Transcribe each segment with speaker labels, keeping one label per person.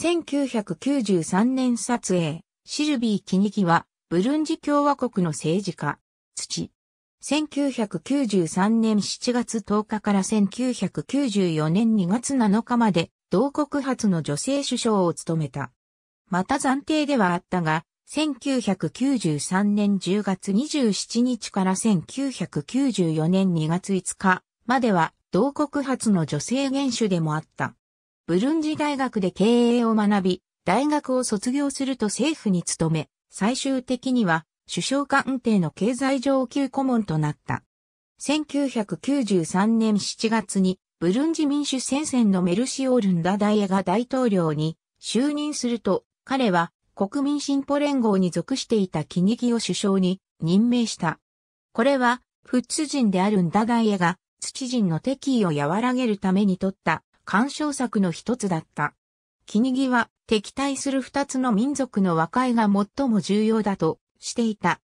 Speaker 1: 1993年撮影、シルビー・キニキは、ブルンジ共和国の政治家、土。1993年7月10日から1994年2月7日まで、同国初の女性首相を務めた。また暫定ではあったが、1993年10月27日から1994年2月5日までは、同国初の女性元首でもあった。ブルンジ大学で経営を学び、大学を卒業すると政府に勤め、最終的には首相官邸の経済上級顧問となった。1993年7月にブルンジ民主戦線のメルシオールンダダイエが大統領に就任すると、彼は国民進歩連合に属していたキニギを首相に任命した。これは、フッツ人であるンダダイエが土人の敵意を和らげるために取った干渉策の一つだった。キニギは敵対する二つの民族の和解が最も重要だとしていた。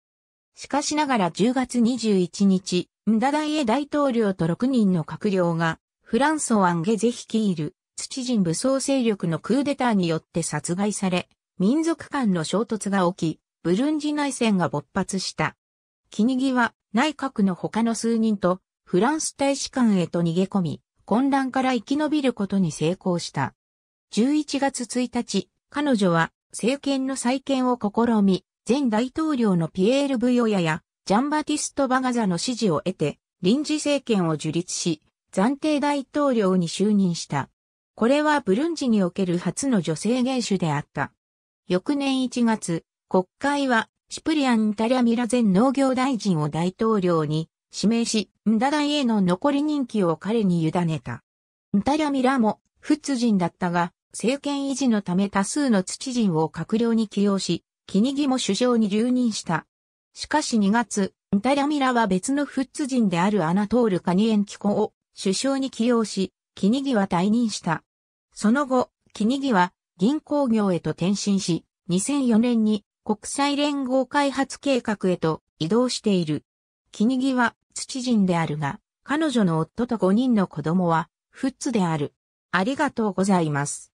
Speaker 1: しかしながら10月21日、ムダダイエ大統領と6人の閣僚が、フランソアン・ゲゼ率いる土人武装勢力のクーデターによって殺害され、民族間の衝突が起き、ブルンジ内戦が勃発した。キニギは内閣の他の数人とフランス大使館へと逃げ込み、混乱から生き延びることに成功した。11月1日、彼女は政権の再建を試み、前大統領のピエール・ブヨヤやジャンバティスト・バガザの支持を得て、臨時政権を樹立し、暫定大統領に就任した。これはブルンジにおける初の女性元首であった。翌年1月、国会はシプリアン・タリャミラ前農業大臣を大統領に指名し、ムダダイへの残り人気を彼に委ねた。ムタヤミラも、フッツ人だったが、政権維持のため多数の土人を閣僚に起用し、キニギも首相に留任した。しかし2月、ムタヤミラは別のフッツ人であるアナトール・カニエンキコを首相に起用し、キニギは退任した。その後、キニギは銀行業へと転身し、2004年に国際連合開発計画へと移動している。キニギは土人であるが、彼女の夫と5人の子供は、フッツである。ありがとうございます。